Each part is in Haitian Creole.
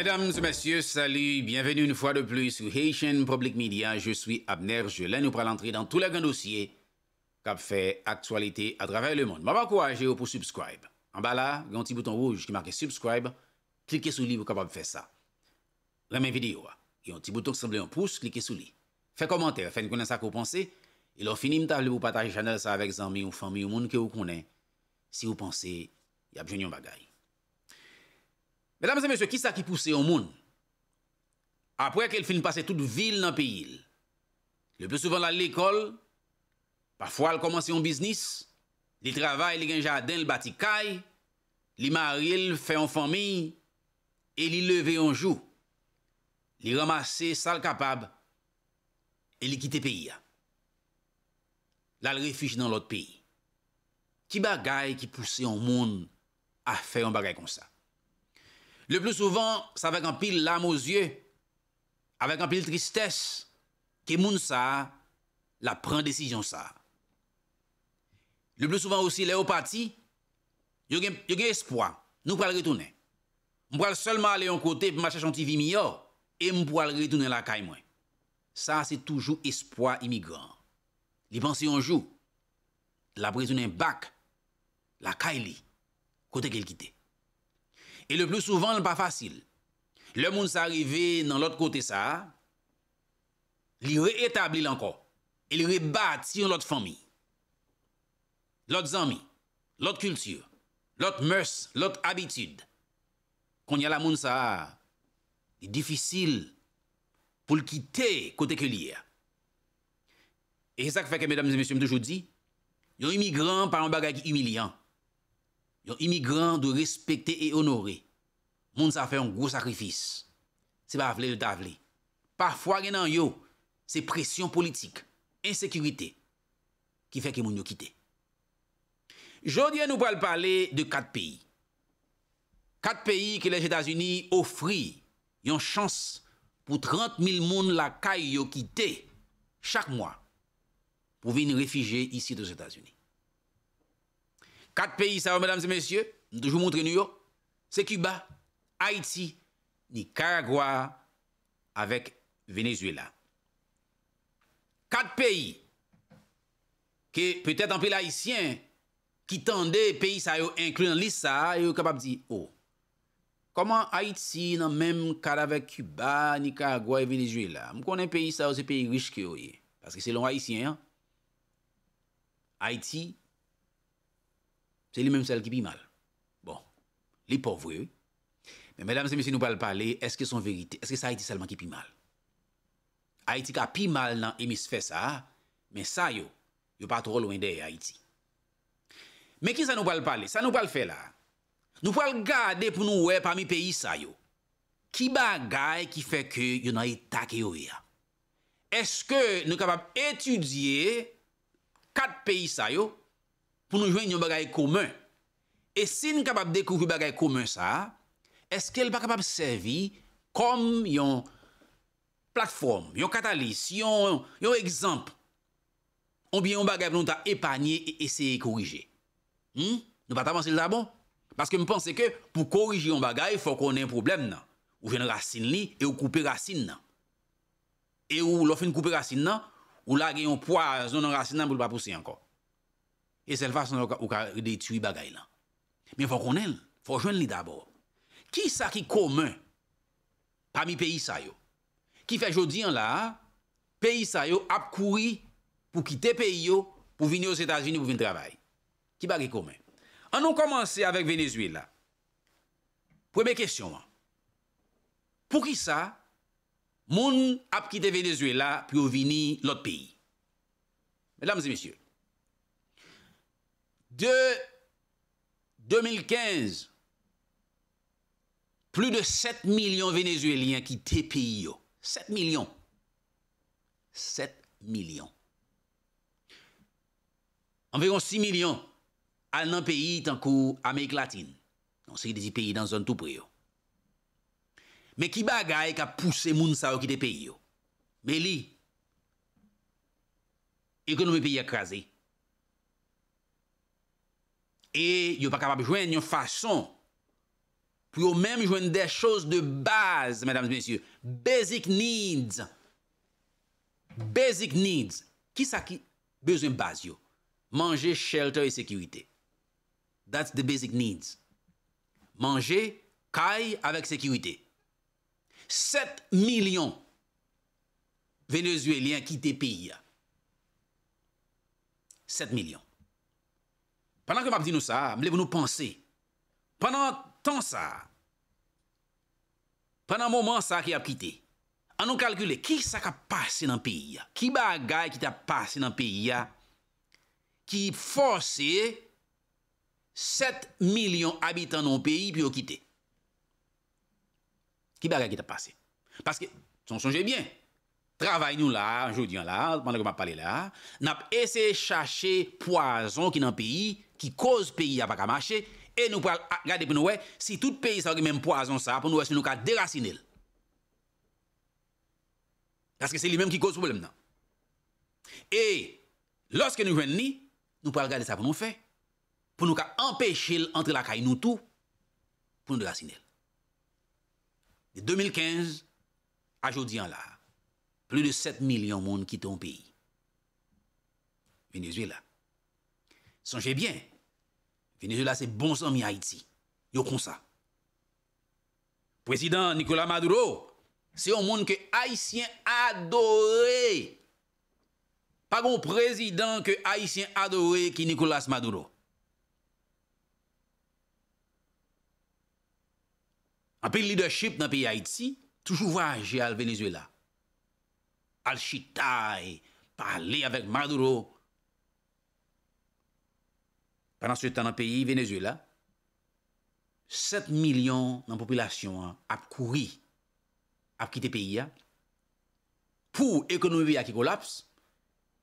Mesdames et messieurs, salut, bienvenue une fois de plus sur Haitian Public Media. Je suis Abner je l'ai nous prenons l'entrée dans tous les grands dossiers qui fait actualité à travers le monde. M'a encouragé pour subscribe. En bas là, il y a un petit bouton rouge qui marque subscribe. Cliquez sur lui pour capable faire ça. La même vidéo, hein. il y a un petit bouton qui semble un pouce, cliquez sur lui. Faites commentaire, faites nous connaître ce que vous pensez. Et l'on finit de vous partager la ça avec amis ou famille ou monde que vous connaissez. Si vous pensez, il y a besoin de bagaille. Mesdames et messieurs, ki sa ki pousse yon moun? Aprek el film passe tout vil nan peyil. Le peu souvan la l'ekol, pafwa al komanse yon biznis, li travay, li genjaden, li bati kay, li mari, li fè yon fami, e li leve yon jou, li ramase sal kapab, e li kite pey ya. La l refij nan lot pey. Ki bagay ki pousse yon moun a fè yon bagay kon sa? Le plou souvan, sa vek an pil la mouzye, avek an pil tristesse, ke moun sa la pren desisyon sa. Le plou souvan osi leopati, yo gen espoi, nou pral retounen. M pral selman le yon kote, m pral chachan ti vi mi yo, e m pral retounen la kay mwen. Sa se toujou espoi imigran. Li pensi yon jou, la pral retounen bak, la kay li, kote ke l kitey. Et le plus souvent, le pas facile. Le moun sa arrive nan lotte kote sa, li re-établi l'encore, et li re-battir lotte fami, lotte zami, lotte kultur, lotte mers, lotte habitude, kon yal la moun sa, li difficile pou l'kite kote ke liye. Et c'est ça que fait que mesdames et messieurs me toujou dit, yon immigrant par un bagage humiliant, Yon imigran de respekte e honore, moun sa fe yon gro sakrifis, se pa avle yon ta avle. Parfwa genan yo, se presyon politik, ensekirite, ki fe ke moun yo kite. Jodye nou pal pale de kat peyi. Kat peyi ki le Jeta Zuni ofri yon chans pou 30.000 moun la kay yo kite chak mwa pou vin refije isi de Jeta Zuni. Kat peyi sa yo, mèdames et mèsyè, mèdouj moun tre New York, se Cuba, Haiti, ni Karagwa, avèk Venezuela. Kat peyi, ke pè tèt anpèl haïtien, ki tande peyi sa yo inklu nan lisa, yo kapab di, oh, koman Haiti nan mèm karavek Cuba, ni Karagwa, ni Venezuela, mè konen peyi sa yo, se peyi wish ke yo ye, paske selon haïtien, Haiti, Se li menm sel ki pi mal Bon, li povwe Men medam se misi nou pal pale Eske son verite, eske sa Haiti selman ki pi mal Haiti ka pi mal nan emis fe sa Men sa yo Yo patro louen de Haiti Men ki sa nou pal pale Sa nou pal fe la Nou pal gade pou nou we pa mi peyi sa yo Ki bagay ki fe ke Yon a itake yo ya Eske nou kapap etudye Kat peyi sa yo pou nou jwen yon bagay komen. E si nou kapap dekouv yon bagay komen sa, eske el pa kapap servi kom yon platform, yon katalisi, yon ekzamp ou bi yon bagay pou nou ta epanye e eseye korije. Hmm? Nou pa ta mansel ta bon? Paske mpense ke pou korije yon bagay, fò konen yon problem nan. Ou ven yon rassin li, e ou koupe rassin nan. E ou lo fè yon koupe rassin nan, ou la gen yon poaz non yon rassin nan, pou nou pa pousse yon kon. e sel fason ou ka dey tsyui bagay lan. Men fò konen, fò jwen li dabò. Ki sa ki komè pami peyi sa yo? Ki fè jodi an la, peyi sa yo ap koui pou kite peyi yo, pou vini ou Sétas-Venis pou vini travay. Ki bagè komè. An nou komanse avèk Venezuela. Prèmè kèsyon an. Pou ki sa, moun ap kite Venezuela pou vini lot peyi. Mèdames et mèsyè, 2015 plus de 7 milyon venezuelien ki te pi yo. 7 milyon. 7 milyon. Environ 6 milyon al nan peyi tankou Amerik Latin. Non se ki de si peyi dan zon tou priyo. Me ki bagay ka pousse moun sa wakite peyi yo. Me li ekonome peyi akrazi. E yon pa kapab jwen yon fason. Pou yon menm jwen de chos de baz, mesdames, mesyous. Basic needs. Basic needs. Ki sa ki bezwen baz yo? Mange shelter et sécurité. That's the basic needs. Mange kaj avek sécurité. Sète milyon venezuelien ki te piya. Sète milyon. Panan ke m ap di nou sa, m le pou nou panse. Panan tan sa, panan mouman sa ki ap kite, an nou kalkule, ki sa ka pase nan peyi ya? Ki bagay ki ta pase nan peyi ya ki force 7 milyon abitan nan peyi pi ou kite? Ki bagay ki ta pase? Paske, ton sonje bien. Travay nou la, anjou diyan la, mwane kwa mwap pale la, nap ese chache poazon ki nan peyi, ki koz peyi apakamache, e nou pral gade pou nou we, si tout peyi sa ouge menm poazon sa, pou nou wese nou ka derasine l. Kaske se li menm ki koz problem nan. E, loske nou ven ni, nou pral gade sa pou nou fe, pou nou ka empeshe l entre la kay nou tou, pou nou derasine l. De 2015, anjou diyan la, Ple de 7 milyon moun ki ton peyi. Venezuela. Sanje bien. Venezuela se bon san mi Haiti. Yo kon sa. Prezident Nicola Maduro, se yon moun ke Haitien adore. Pa gon prezident ke Haitien adore ki Nicola Maduro. An peyi leadership nan peyi Haiti, toujou vwa aje al Venezuela. al shitaï parler avec Maduro. Pendant ce temps, dans le pays Venezuela, 7 millions millions ont hein, a couru, kouri, quitté pays. Hein, pour économiser pou ekonomi collapse,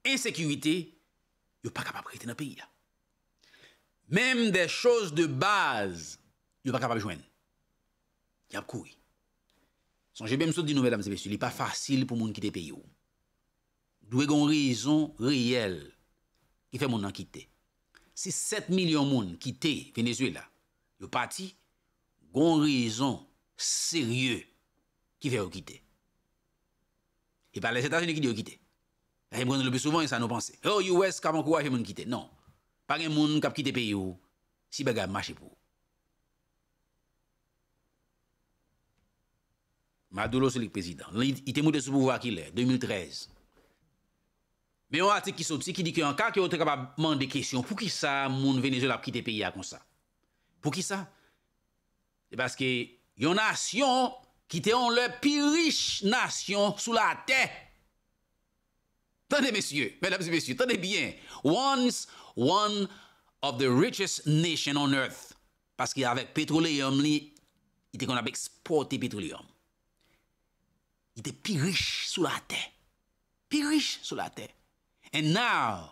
insécurité, pas pas capable de quitter le pays. Hein. Même des choses de base de pas yo de joindre. Ils ont couru. Songez même sur dis nous, mesdames et messieurs, il n'est pas facile pour les gens quitter le pays. y est une raison réelle qui fait les gens quitter. Si 7 millions de monde quittent Venezuela, ils parti, il une raison sérieuse qui fait quitter. Et pas les États-Unis qui dit quitter. Ils prennent le plus souvent et ça nous pense. Oh, US, comment encourager les quitter? Non. Pas un monde qui quitté le pays si bagage marche pour. Madoulou sou lèk prezident. Il te mou de sou pouvo akilè, 2013. Me yon atik ki soti ki di ki anka ki yon te kapab man de kesyon. Pou ki sa moun Venezola ki te peyi a kon sa? Pou ki sa? E baske yon asyon ki te yon le pi riche asyon sou la te. Tande mesye, mèdames et mesye, tande bien. Once one of the richest nation on earth. Paske yon avèk petroliyom li, ite kon avèk sporti petroliyom. ite pi rich sou la te. Pi rich sou la te. And now,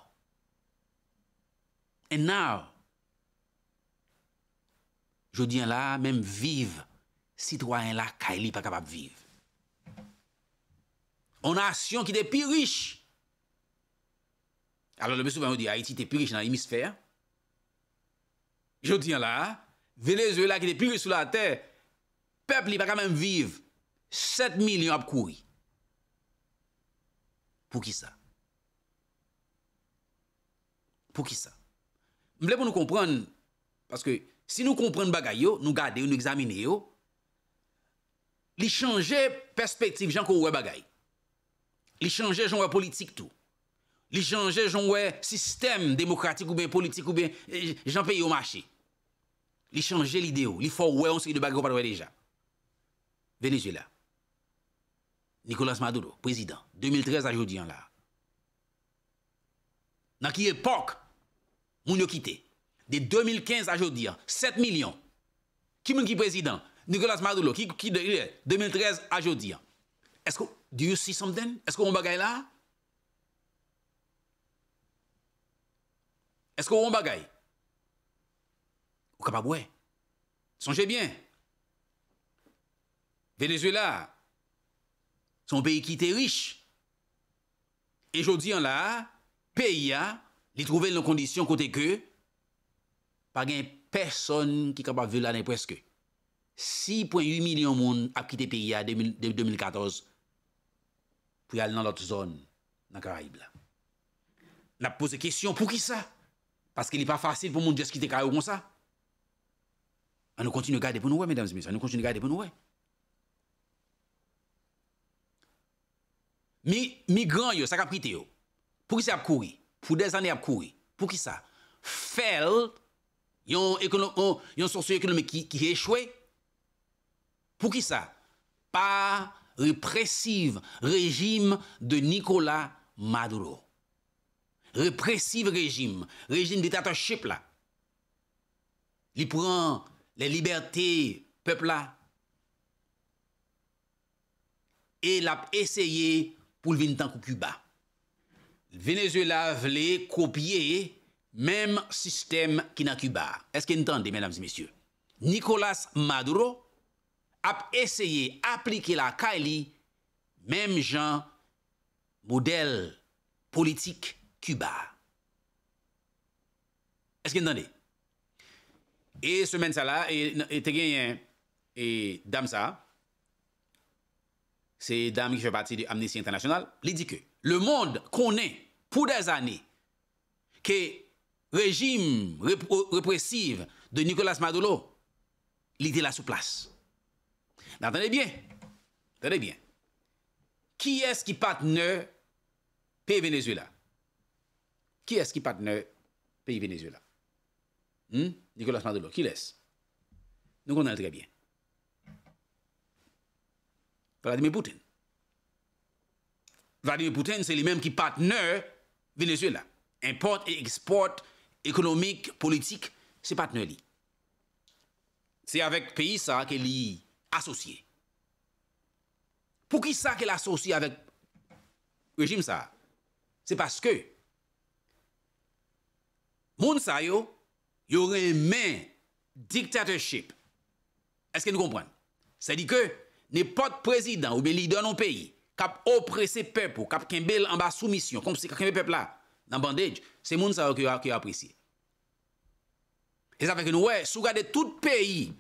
and now, jodi an la, menm vive, sitwa an la, kaili pa kapap vive. On a sion ki te pi rich. Alors le besou ven ou di, Haiti te pi rich nan hemisfer. Jodi an la, Venezuela ki te pi rich sou la te, pepli pa kapap vive. 7000 yon ap kouri. Pou ki sa? Pou ki sa? Mble pou nou kompran, paske si nou kompran bagay yo, nou gade yo, nou examine yo, li chanje perspektif jan kou we bagay. Li chanje jan we politik tou. Li chanje jan we sistem demokratik ou ben politik ou ben, eh, jan pe yo mache. Li chanje li deyo, li fò we onsri de bagay ou patwe deja. Venezuela, Nicolas Maduro, président, 2013 à aujourd'hui hein, là. Dans qui époque, moun yo quitté. De 2015 à aujourd'hui, 7 hein, millions. Qui moun qui président? Nicolas Maduro, qui, qui 2013 eh, à aujourd'hui. Hein. Est-ce que, do you see something? Est-ce qu'on bagaille là? Est-ce qu'on bagaille? Ou capable, ouais. Songez bien. Venezuela, Son peyi ki te rish. E jodi an la, peyi a li trouven lè kondisyon kote ke, pa gen person ki kapap vè lanen preske. 6.8 milyon moun ap kite peyi a 2014 pou yal nan lot zon nan Karayib la. Nap pose kesyon pou ki sa? Paske li pa fasil pou moun jes kite Karayib kon sa. An nou kontinu gade pou nou we, mèdames et mèdames, an nou kontinu gade pou nou we. Mi, migrant yo, ça yo. Pour qui ça a couru? Pour des années a couru. Pour qui ça? Fel, yon, a yon socio-économique qui, qui échoué. Pour qui ça? Par répressive régime de Nicolas Maduro. Répressive régime, régime dictatorship là. Il prend les libertés, peuple là. Et l'a essayé pou l vintan kou Kuba. L venezuela vle kopye mem sistem ki na Kuba. Eske ntande, men amzi mesyou? Nikolas Maduro ap eseye aplike la kaili mem jan model politik Kuba. Eske ntande? E semen sa la, e, e te gen yon e, e dam sa, c'est dame qui fait partie de Amnesty International, il dit que le monde connaît pour des années que le régime répressif de Nicolas Maduro, il là sous place. Entendez bien, entendez bien. Qui est-ce qui partenaire pays Venezuela? Qui est-ce qui partenaire pays Venezuela? Hmm? Nicolas Maduro, qui laisse? Nous connaissons très bien. Vladimir Pouten. Vladimir Pouten, se li menm ki patneur Venezuela. Import et export ekonomik, politik, se patneur li. Se avek peyi sa ke li asosye. Pou ki sa ke li asosye avek rejim sa? Se paske moun sa yo yor en men diktatorship. Eske nou kompwen? Se di ke Ne pot prezidant ou beli de anon peyi Kap oprese pep ou Kap kimbel anba soumisyon Komp si kakimbe pep la nan bandej Se moun sa wak yo apresye E zafek nou we Soukade tout peyi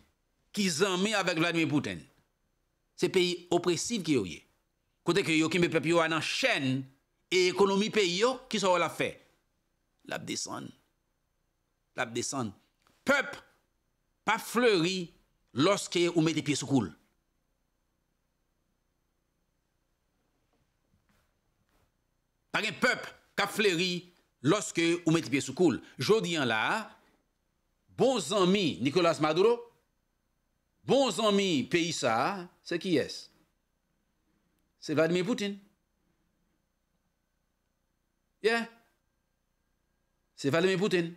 Ki zanme avèk Vladimir Pouten Se peyi opresive ki yo ye Kote ki yo kimbe pep yo anan chen E ekonomi peyo Ki sa wala fe Lap desan Lap desan Pep pa fleuri Lorske ou mette piye soukoul Par un peuple qui a fleuri lorsque vous mettez pied sous coule. Jodi en là, bons amis Nicolas Maduro, bons amis pays ça, c'est qui est C'est Vladimir Poutine. Yeah. C'est Vladimir Poutine.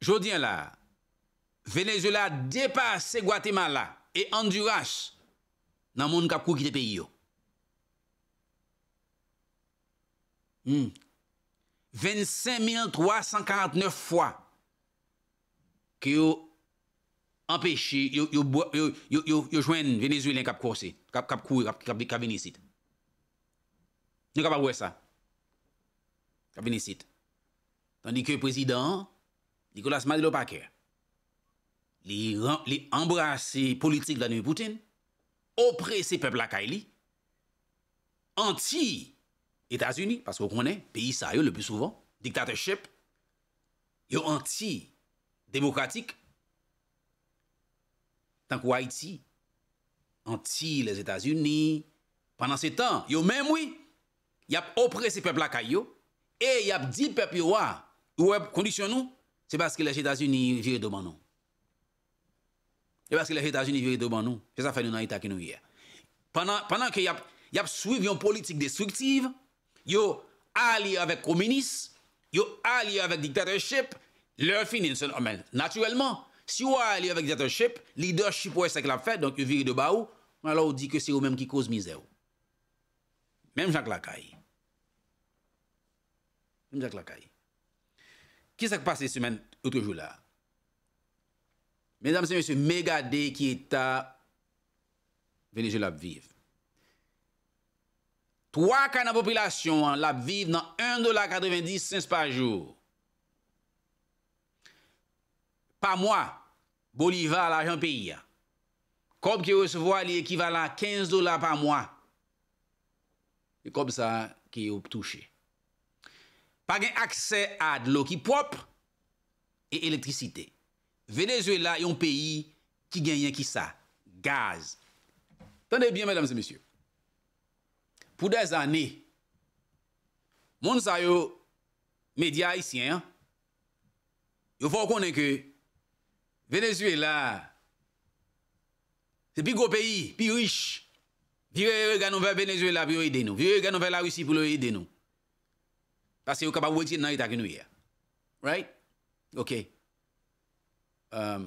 Jodien en là, Venezuela dépasse Guatemala. E anduras nan moun kapkou ki te peyi yo. 25.349 fwa ki yo empeshi, yo jwen Venezuelen kapkou se, kapkou, kapvenisit. Ni kapakwe sa. Kapvenisit. Tandik yo prezident, Nikolas Madelopaker, li embrase politik l'animi Poutine, opre se pepl lakay li, anti Etats-Unis, paskou konen, peyi sa yo le plus souvan, diktate chep, yo anti demokratik, tankou Haiti, anti les Etats-Unis, panan se tan, yo menmoui, yap opre se pepl lakay yo, e yap di pepl yo wap, yo wap kondisyon nou, se baske les Etats-Unis jirè doman nou, Et parce que les États-Unis devant nous, c'est ça fait nous dans l'État qui nous hier. Pendant pendant que y a y a suivi une politique destructive, yo allié avec communistes, yo allié avec dictatorship, leur finissent naturellement. Si vous allié avec dictatorship, leadership ouais c'est que l'a fait, donc ils virez de bas alors on dit que c'est eux-mêmes qui causent misère. Même Jacques Lacaille. Même Jacques Qu'est-ce Qui s'est passé semaine, autre jour là? Mesdames et messieurs, me gade ki et a venezio lap vive. Trois kane popilasyon lap vive nan 1 dolar 90 cents pa jou. Pa mwa, Bolivar la jen piya. Kob ki yo sevo a li ekivalan 15 dolar pa mwa. E kob sa ki yo touche. Pagen akse ad lo ki pop e elektrisitey. Venezuela yon peyi ki genyen ki sa. Gaz. Tande bien, mesdames et messieurs. Pou des ane, moun sa yo media isyen, yo fò konen ke Venezuela se pi go peyi, pi riche, viwe yon ganon ve Venezuela pi yon ide nou. Viwe yon ganon ve la Risi pou yon ide nou. Pase yon kapabou eti nan yon takin nou ya. Right? Ok. Ok. Um,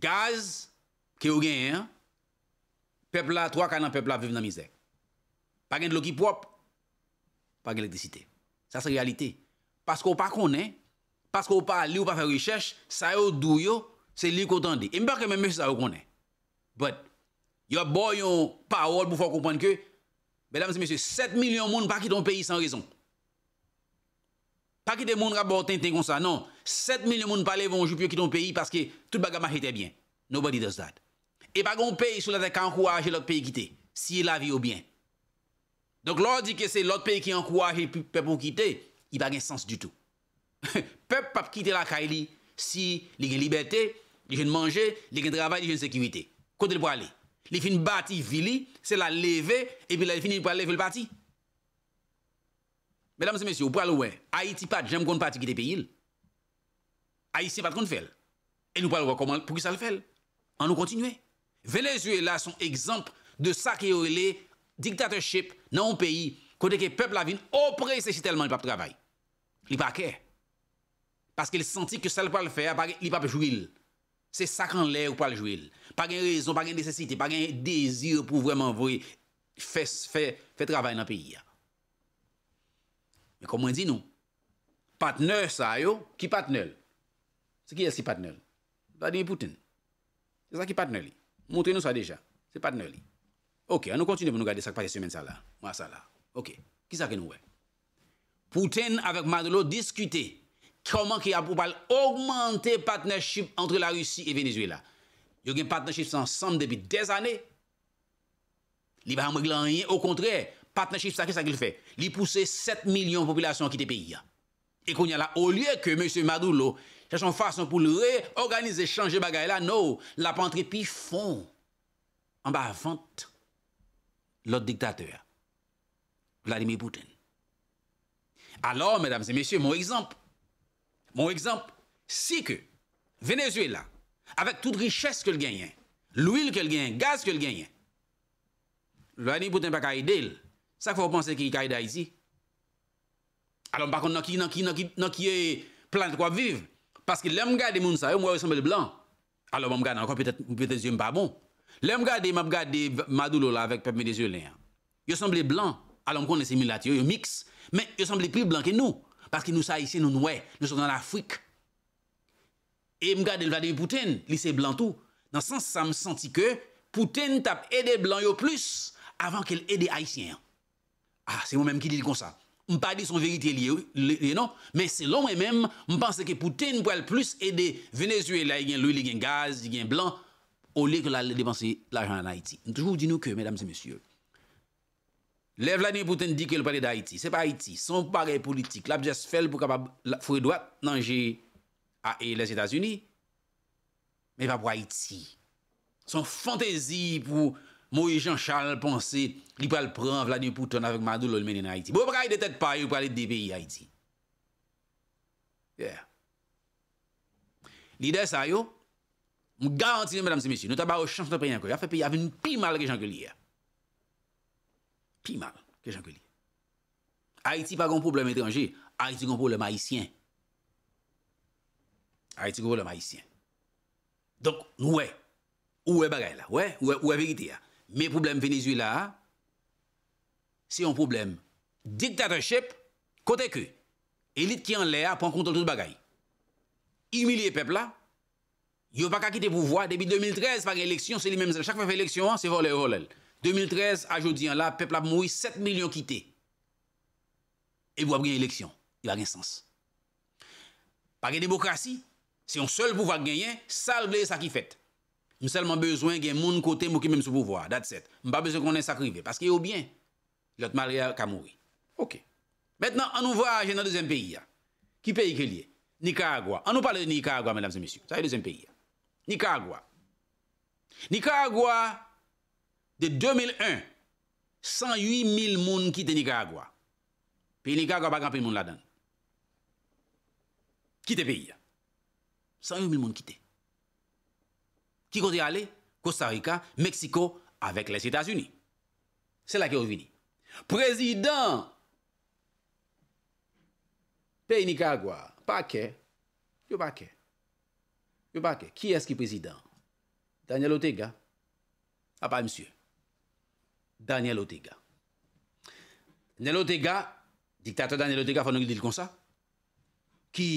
gaz ki ou gen yon pepl la, 3-4 nan pepl la viv nan mizek pa gen loki prop pa gen elektrisite sa se realite paske ou pa konen paske ou pa li ou pa fe richesh sa yo do yo se li kou tende imba ke men monsi sa yo konen but yo bo yon pa oul pou fò kompon ke belam se monsi 7 milyon moun pa ki ton peyi san rezon pa ki de moun rapor ten kon sa nan 7 milyon moun pale voun jou pyo kiton peyi paske tout bagama jete bien. Nobody does that. E pa kon peyi sou la dek an kouaje lout peyi kite. Si la vi ou bien. Donk lor di ke se lout peyi ki an kouaje pepon kite, i pa gen sens du tout. Pep pap kite la kaili e si li gen liberté, li gen manje, li gen travay, li gen sekivite. Kote li pou ale. Li fin bati vili, se la leve, e pi la fin li pou ale vile pati. Medam se mesi, ou pou ale ouen, Haiti pati jem kon pati kite peyi l. A isi pat kon fèl. E nou pal wakouman pou ki sal fèl. An nou kontinue. Venezuela son ekzamp de sa ke yo le diktatèchip nan ou peyi kote ke pepl avine ou pre se si telman li pap travay. Li pa kè. Paske li senti ke sal pal fè apake li pap jouil. Se sa kan lè ou pal jouil. Pake yon rezon, pake yon desisite, pake yon desir pou vwèman vwè fè travay nan peyi ya. Mè kon mwen di nou. Pat nè sa yo ki pat nè lè. C'est qui est-ce qui Vladimir Poutine. C'est ça qui est partner. Montrez-nous ça déjà. C'est partner. Ok, on continue pour nous garder ça qui semaine ça là. Moi ça là. Ok. Qui ça que nous ouais? Poutine avec Maduro discuter comment qu'il a pour augmenter partnership entre la Russie et Venezuela. Il y a un partnership ensemble depuis des années. Il va pas rien. Au contraire, partnership, ça, qu'est-ce qu'il fait? Il pousse 7 millions de populations à quitter le pays. Et qu'on y a là, au lieu que M. Maduro Chè chon fason pou l're-organize, chanje bagay non, la nou, la pantre pi fon. An ba avante l'ot diktateur. Vladimir Pouten. Alors, mesdames et messieurs, mon exemple, mon exemple, si ke Venezuela, avèk tout richesse ke l'gayen, l'ouil ke l'gayen, gaz ke l'gayen, Vladimir Pouten pa kaide el, sa fò pwansè ki kaida yzi. Alon, bakon, nan ki planet kwa vive, Paske lèm gade moun sa, yo mwen wè wè semblè blan, alò mwen gade ankon pètè zyèm pa bon. Lèm gade, mwen gade madou lò la vèk pep mè de zyèm lè. Yo semblè blan, alò mwen konen similati yo, yo miks, men yo semblè pi blan ke nou. Paske nou sa Aisyen nou nouè, nou son nan Afrik. E mwen gade lè vade pou ten, lise blan tou. Nan sans, sa m senti ke pou ten tap ede blan yo plus avan ke l'ede Aisyen. Ah, se mwen mèm ki di di kon sa. ne pas son vérité lié, non, mais selon moi-même, je pense que Poutine pourrait plus aider Venezuela, il y a l'huile, il y a gaz, il y a blanc, au lieu que dépenser l'argent en Haïti. Toujours dis-nous que, mesdames et messieurs, lève Vladimir Poutine dit qu'il parle d'Haïti. Ce n'est pas Haïti. Son pareil politique. L'a juste fait pour capable faire droite dans les États-Unis. Mais pas pour Haïti. Son fantaisie pour Mou e jan chan l panse, li pral pran, vla di pouton avik madou l olmeni nan Haiti. Bo pral de tet paye ou pral ete de peyi Haiti. Yeah. Li de sa yo, mou garantine, mèdame se mesye, nou taba ou chans nou preyen koye, afe peyi avi nou pi mal rejan koli ya. Pi mal rejan koli. Haiti pa kompo blan mètranger, Haiti kompo le maïsien. Haiti kompo le maïsien. Donk nou we, ou we barel, ou we verite ya. Me poublem venezuela, se yon poublem diktataship, kote ke, elit ki an lè a, pon kontol tout bagay. Imi liye pepla, yon pa kakite pouvoi, debi 2013, fage lèksyon, se li menm zèl, chak fe fè lèksyon an, se volè volèl. 2013, a jodi an la, pepla moui 7 milyon kite, e bou abri yon lèksyon, yon la gen sans. Fage demokrasi, se yon sol pouvoi genyen, sal blè sa ki fèt. avons seulement besoin de monde côté qui même sous pouvoir. That's it. pas besoin qu'on ait sacrifié parce qu'il est bien. L'autre mari a mouru. OK. Maintenant, on nous voyage dans le deuxième pays. Qui pays qu'il y Nicaragua. On nous parle de Nicaragua, mesdames et messieurs. Ça, c'est le deuxième pays. Nicaragua. Nicaragua, de 2001, 108 000 personnes quitté Nicaragua. Puis Nicaragua, pas grand monde là-dedans. le pays. 108 000 personnes quitté. Ki konti ale? Costa Rica, Meksiko, avèk lè Sétats-Unis. Sè la ki ou vini. Prezident Peinikagwa. Pa ke? Yo pa ke. Yo pa ke. Ki eski prezident? Daniel Otega? A pa, msye. Daniel Otega. Daniel Otega, diktator Daniel Otega, fò nou ki dil kon sa, ki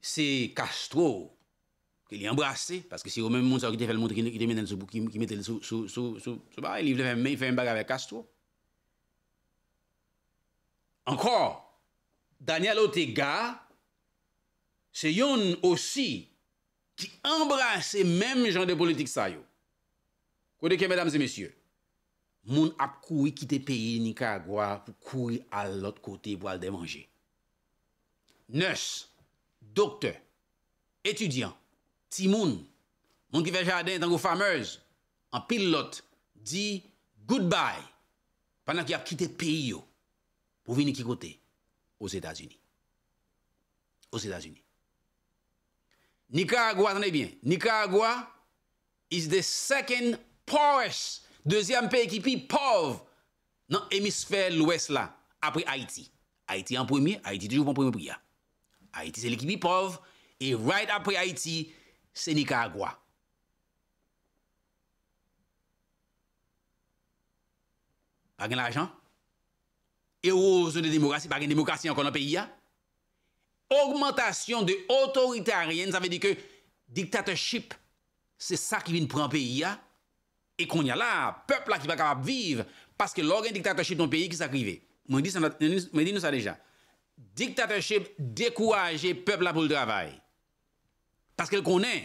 se kache trò il y embrase, paske si yo men moun sa wite fèl moun ki mènen sou pa, il y fèm baga vè kastro. Ankor, Daniel Otega, se yon osi ki embrase mèm jan de politik sa yo. Kou deke, mèdames et messieurs, moun ap koui ki te peyi ni ka gwa pou koui al lot kote pou al demange. Nes, dokte, etudiant, si moun, moun ki fè chade tango famez, an pil lot di goodbye panan ki ap kite peyi yo pou vini ki kote ou s'Etats-Unis ou s'Etats-Unis Nicaragua tanè bien Nicaragua is the second poorest, deuxième pays ki pi pov nan hemisfère l'Ouest la, apri Haiti Haiti en premier, Haiti toujou pou en premier pria, Haiti se l'eki pi pov et right apri Haiti c'est Nicaragua. Pas de l'argent. Érosion de démocratie, pas de démocratie encore dans le pays. Hein. Augmentation de l'autoritarienne, ça veut dire que dictatorship, c'est ça qui vient prendre le pays. Hein. Et qu'on y a là, peuple là qui va capable vivre, parce que l'organe dictatorship dans le pays qui s'arrive. Je dis ça déjà. Dictatorship le peuple là pour le travail. Paske l konen,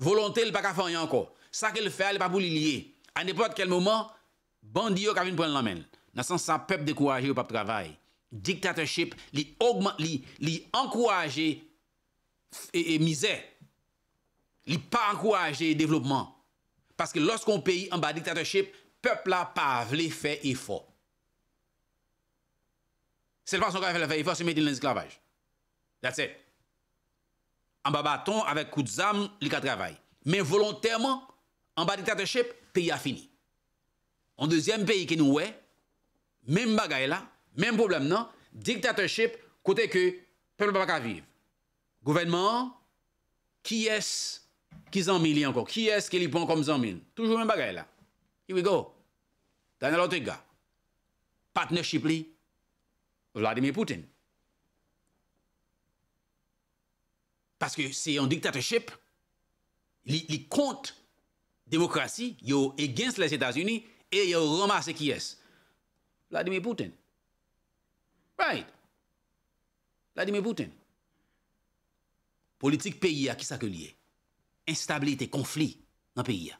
volonté l pa ka fanyan ko. Sa ke l fè, l pa pou li liye. An epote kel mouman, bandi yo kavine pou an l amen. Nasan sa pep dekouaje ou pap travay. Diktatorship li ankouaje e mizè. Li pa ankouaje e devlopman. Paske los kon peyi an ba diktatorship, pep la pa vle fè e fò. Se l pa son ka vle fè e fò, se mette l nan ziklavaj. That's it. An ba baton avek kout zam li ka travay. Men volontèrman, an ba diktatorship, peyi a fini. An dezyen peyi ki nou we, men bagay la, men problem nan, diktatorship kote ke peyman pa baka vive. Gouvenman, ki es ki zanmili anko? Ki es ki li pon kom zanmili? Toujou men bagay la. Here we go. Daniel Otega. Patnership li, Vladimir Poutin. Paske se yon dictatorship, li kont demokrasi yo against les Etats-Unis e yo roma se ki yes. Vladimir Pouten. Right. Vladimir Pouten. Politik P.I.A. ki sa ke liye. Instabli te konflik nan P.I.A.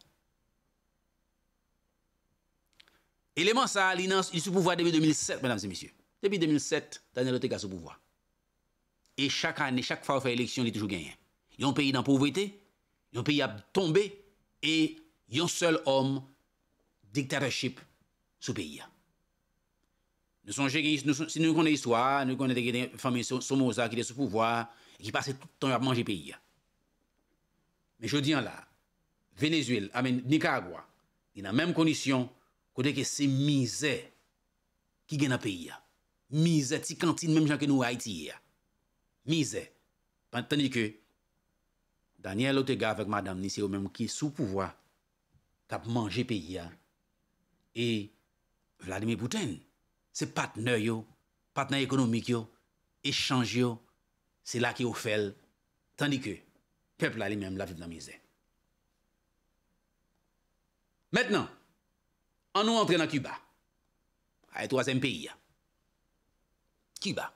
Eleman sa alinans li sou pouvoi debi 2007, madame se misye. Depi 2007, Daniel Otega sou pouvoi. E chak ane, chak fwa ou fwe eleksyon li toujou genyen. Yon peyi dan pouvete, yon peyi ap tombe, e yon sol om diktataship sou peyi. Nou sonje, si nou konen iswa, nou konen de genyen famen sou mouza ki de sou pouvoi, ki pase tout ton ap manje peyi. Men jodi an la, Venezuel, amen, Nikagwa, yon nan menm kondisyon kode ke se mize ki gen a peyi. Mize ti kantine menm jan ke nou ha iti ye ya. Mize, tan di ke Daniel Otega vek Madame Nisio menm ki sou pouvoi tap manje peyi ya. E Vladimir Pouten se patne yo, patne ekonomik yo, echange yo, se la ki yo fel. Tan di ke, pepl la li menm la vip nan mize. Mètnen, an nou antre nan Kuba, ay toazen peyi ya. Kuba.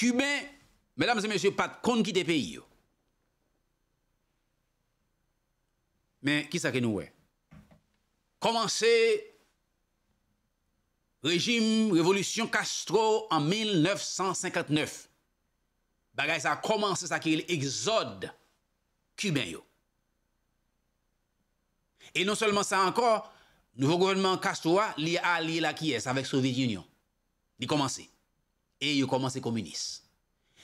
Cubains, mesdames et messieurs, pas de compte le pays. Mais qui ça que nous est Commencé régime révolution Castro en 1959. Bagay ça a commencé ça qu'il exode cubain Et non seulement ça encore, nouveau gouvernement Castro a lié la qui avec Soviet Union. Il commencé. E yo komanse komunis.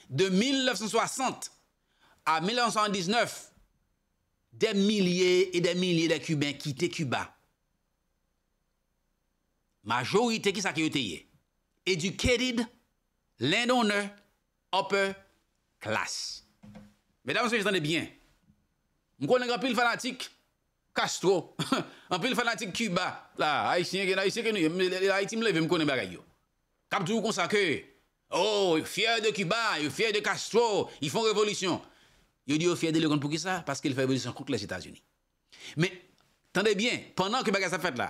De 1960 a 1919, de milye e de milye de kuben kite kuba. Majorite ki sa ki yo teye. Educated, landowner, upper class. Mèdame sou, jitande bien. Mkonek an pil fanatik Castro, an pil fanatik kuba. A iti mleve mkonek bagay yo. Kabdou konsake yo. Oh, fyer de Kuba, fyer de Castro, yon fyon revolisyon. Yon diyo oh, fyer de Lugan Poukisa, paske yon fyon revolisyon kout les Etats-Unis. Men, tande bien, penan Kuba kè sa fèt la,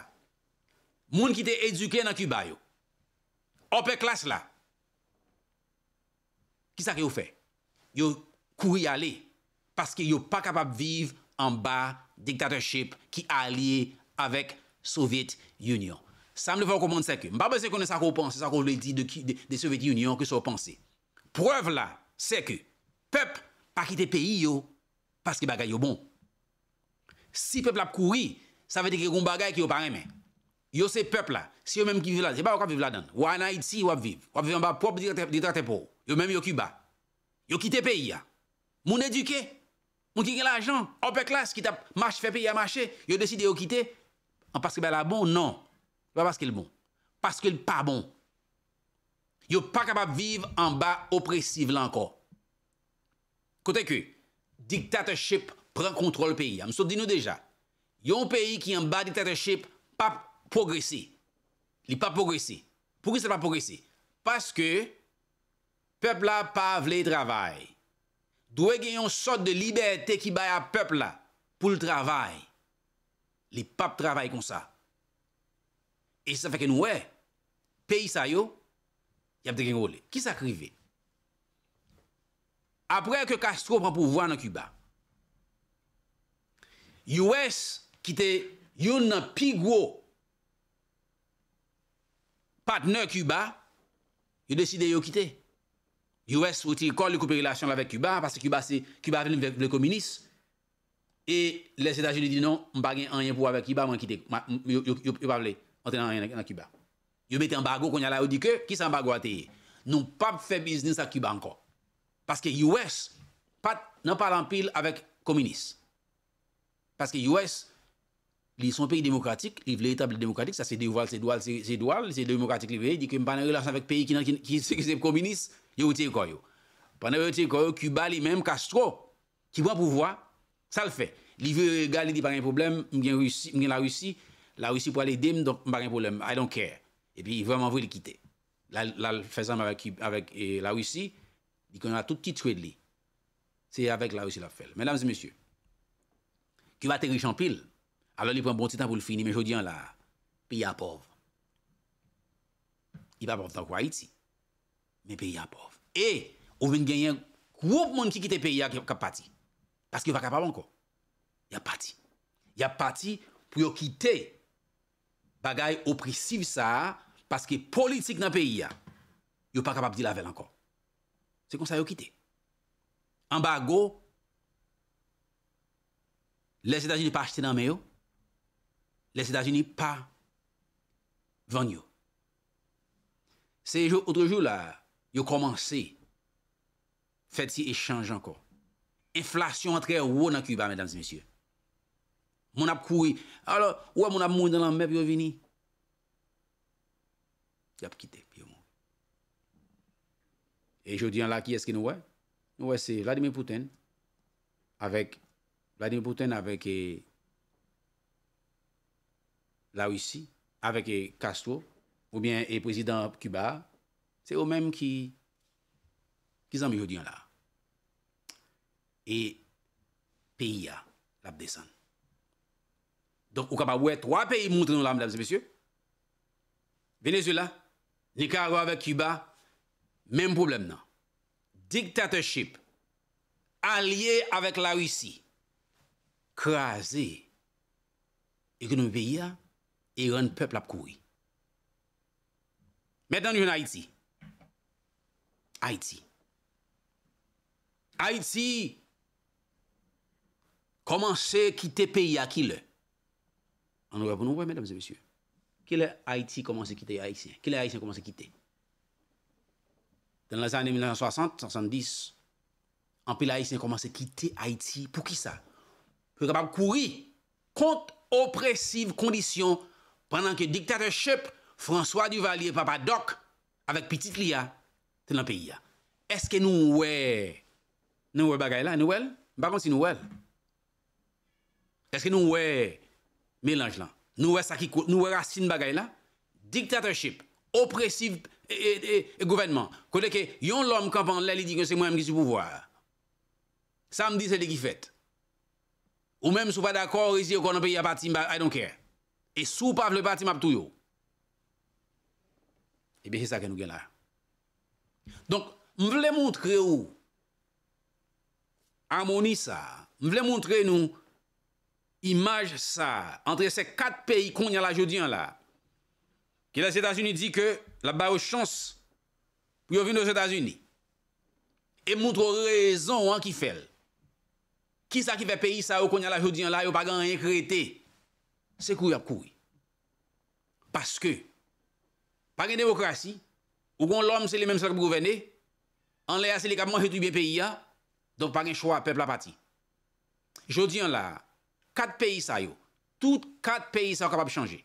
moun ki te edu kè nan Kuba yo, hopè klas la, kisa kè yo fè? Yo kou yale, paske yo pa kapap viv an ba diktatè chèp ki alye avèk Soviet Union. Sam le fòk wèk wèk mwèd sè kè. Mbè bè sè kè nan sakwòpansè, sakwòp lè di de Soviet Union kè souwopansè. Pwèv lè sè kè. Pèp pa kite peyi yo, paske bagay yo bon. Si pèp lèp koui, sa vè de kè kè koun bagay ki yo parè mè. Yo se pèp lè, si yo mèm ki vive la, se pa wèk wèk wèk vive la dan. Wèk wèk vèm ba pop di trate po. Yo mèm yo kibà. Yo kite peyi ya. Moun eduke, moun kikè la jan, ope klas, ki tap fè peyi ya mache, yo deside yo kite. An paske pas parce qu'il est bon, parce qu'il n'est pas bon. Il n'est pas capable de vivre en bas oppressif, là encore. Côté que, dictatorship prend contrôle pays. Je dis nous déjà, il y a un pays qui en bas dictatorship pas progressé. Il n'est pas progressé. Pourquoi n'est pas progressé? Parce que le peuple là pas vle travail. Doit gagner une sorte de liberté qui baille à peuple là pour le travail. Les papes travaillent comme ça. E se se feke nou we, peyi sa yo, yap de gengole. Ki sa krive? Apre ke Castro pran pou voan nan Cuba, Yowes kite yon nan pigwo partner Cuba, yon deside yon kite. Yowes woti kol yon kope relasyon la vek Cuba, parce que Cuba veni vek le kominis, et les Etats-Unis di non, mpa gen an yon pou voan vek Cuba, mwen kite, yon pa blek. entre dans Cuba. Yo mette embargo qu'on y a là, dit que, qui s'embargo a Ils Nous pas fait business à Cuba encore. Parce que US, pas, n'en parle en pile avec communistes. Parce que US, ils sont pays démocratique, ils veulent établir démocratique, ça c'est doual, c'est doual, c'est doual, c'est démocratique, ils disent dire que pas en relation avec pays qui, qui, sont communistes, ils ont été quoi. Pendant que vous Cuba, lui-même, Castro, qui pour pouvoir, ça le fait. Il veut regarder, il n'y a pas un problème, il y a la Russie, La Roussi pou alè dem, mbakèm pou lèm. I don't care. E pi, vèman vou lè kitè. La, la, lè fèzèm avèk, avèk, e, la Roussi, di kon a tout ki twèd li. Se avèk la Roussi la fèl. Mèdames et messieurs, ki va terri chanpil, alò li pou an bon titan pou lè fini, mè jò diyan la, pi ya pov. I pa pov dan kwa iti, mè pi ya pov. E, ou ven genyen, koup moun ki kite pi ya kap pati. Paske yon va kap ap anko. Ya pati. Ya pati pou yo kitè Bagay oprisiv sa, paske politik nan peyi ya, yo pa kapap di lavel ankon. Se kon sa yo kite. An bago, les Etats-Unis pa achete nan meyo, les Etats-Unis pa vanyo. Se yo, otre jo la, yo komanse, yo komanse, feti e chanj ankon. Inflasyon atre yo wou nan Cuba, mesdames et messieurs. moun ap kouy, alo, wè moun ap moun danan mèp yon vini. Yon ap kite pyo moun. E jodi an la ki eske nou wè? Nou wè se Vladimir Pouten avèk, Vladimir Pouten avèk eh, la ou yisi, avèk eh, Castro, ou bien e eh, prezident Cuba, se ou mèm ki ki zanm yon jodi an la. E P.I.A. l ap desan. Don, ou ka pa wè, 3 peyi moutre nou la, mdèmse, bèsyè. Venezuela, Nicaragua, vek Cuba, mèm poublem nan. Diktatorship, alye avèk la Rissi, krasè, e genou mbeya, e genou mpepl apkoui. Mèten nou yon Haïti. Haïti. Haïti, Haïti, komanse ki te peyi akilè, On pour mesdames et messieurs. Quel Haïti commence à quitter Haïtien Quel Haïtien commence à quitter Dans les années 1960, 70, en pile Haïtien commence à quitter Haïti. Pour qui ça Pour capable de courir contre oppressive condition pendant que dictatorship François Duvalier, Papa Doc, avec Petit Lia, dans le pays. Hein. Est-ce que nous, ouais, nous, ouais, là, nous, nous, ouais. Est-ce que nous, ouais, Melanj lan, nou wè sa ki kou, nou wè rastin bagay la, diktatasyp, opresiv, e, e, e, e, govenman. Kou deke, yon lom kampan lè li di gen se mwèm ki si pouvoar. Samdi se li ki fèt. Ou mèm sou pa d'akor rezi ou konon peyi a patim, I don't care. E sou pa vle patim ap tou yo. Ebe, eh he sa ke nou gen la. Donk, m vle moutre ou, amouni sa, m vle moutre nou, imaj sa, entre se kat peyi konya la jodi an la, ki la Sétas-Uni di ke la ba ou chans pou yo vin do Sétas-Uni, e moutre ou rezon ou an ki fel, ki sa ki ve peyi sa ou konya la jodi an la, yo pa gan yon krete, se kouy ap kouy. Paske, pa gen demokrasi, ou kon l'om se li menm sa kou vene, an le a se li kapman joutu bi peyi an, do pa gen chwa pepl apati. Jodi an la, Kat peyi sa yo. Tout kat peyi sa wakab ap chanje.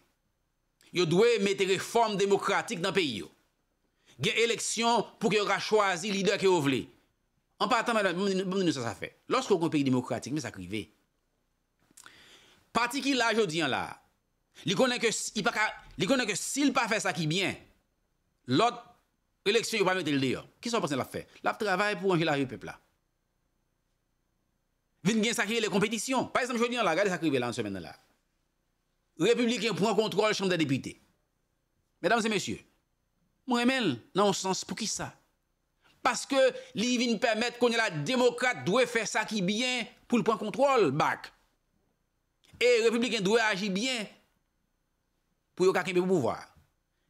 Yo dwe mette reforme demokratik nan peyi yo. Gen eleksyon pou ki yo rachwazi lider ki yo vle. An pa atanman, mouni nou sa sa fe. Lorsk wakon peyi demokratik, me sa krive. Pati ki la jodi an la, li konen ke sil pa fe sa ki bien, lot eleksyon yo pa mette l deyo. Ki sa wakon sa la fe? La trabay pou anje la ri pepla. Vin gen les compétitions. Par exemple, je dis, la regardez ça qui là en semaine là. Républicain prend contrôle chambre des députés. Mesdames et messieurs, moi même un sens pour qui ça Parce que l'ivine permettre qu'on la démocrate doit faire ça qui bien pour le prendre contrôle bac. Et républicain doit agir bien pour quelqu'un le pouvoir.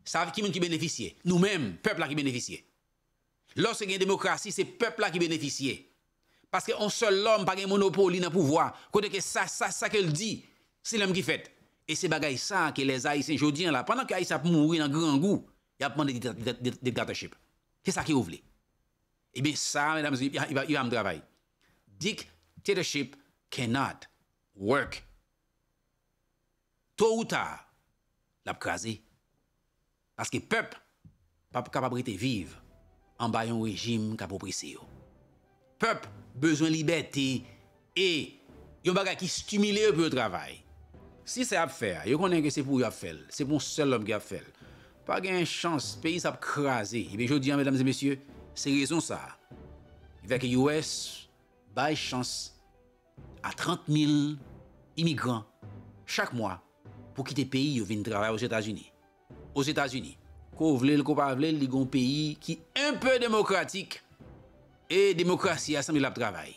Ça qui qui bénéficie Nous-mêmes, peuple qui bénéficie. Lorsque y a une démocratie, c'est peuple qui bénéficie. Paske on se l'om pa gen monopoli nan pouvoi. Kote ke sa, sa, sa ke l di. Se l'om ki fet. E se bagay sa ke le zayi sen jodi an la. Pendan ke ay sa pou mouri nan gran gou. Ya pmane de dictatorship. Ke sa ki ou vle? Ebe sa, mèdames, yi va mdravay. Dik, dictatorship cannot work. To ou ta, la pou krasi. Paske pep, pa pou kapabrite vive an bayon rejim ka pou prisye yo. Pep, bezwen liberté, e yon baga ki stumile yo pou yo travay. Si se ap fè, yo konen ki se pou yo ap fèl, se pou sel lom ki ap fèl. Pa gen yon chans, peyi sa ap krasé. E eh bej yo diyan, mesdames et messieurs, se rezon sa. Yon vek yon ouès, bay chans a 30.000 imigrans chak mwa pou kite peyi yo vin travay ou s'Etats-Unis. Ou s'Etats-Unis. Ko vle, ko pa vle, li gon peyi ki un peu demokratik, et démocratie à de travail.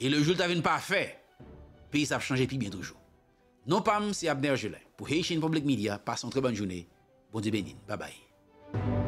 Et le jour t'avine pas fait, pays ça changé puis bien toujours. Non pas c'est Abner Gelin pour une Public Media, passe une très bonne journée. Bon Dieu bénin. Bye bye.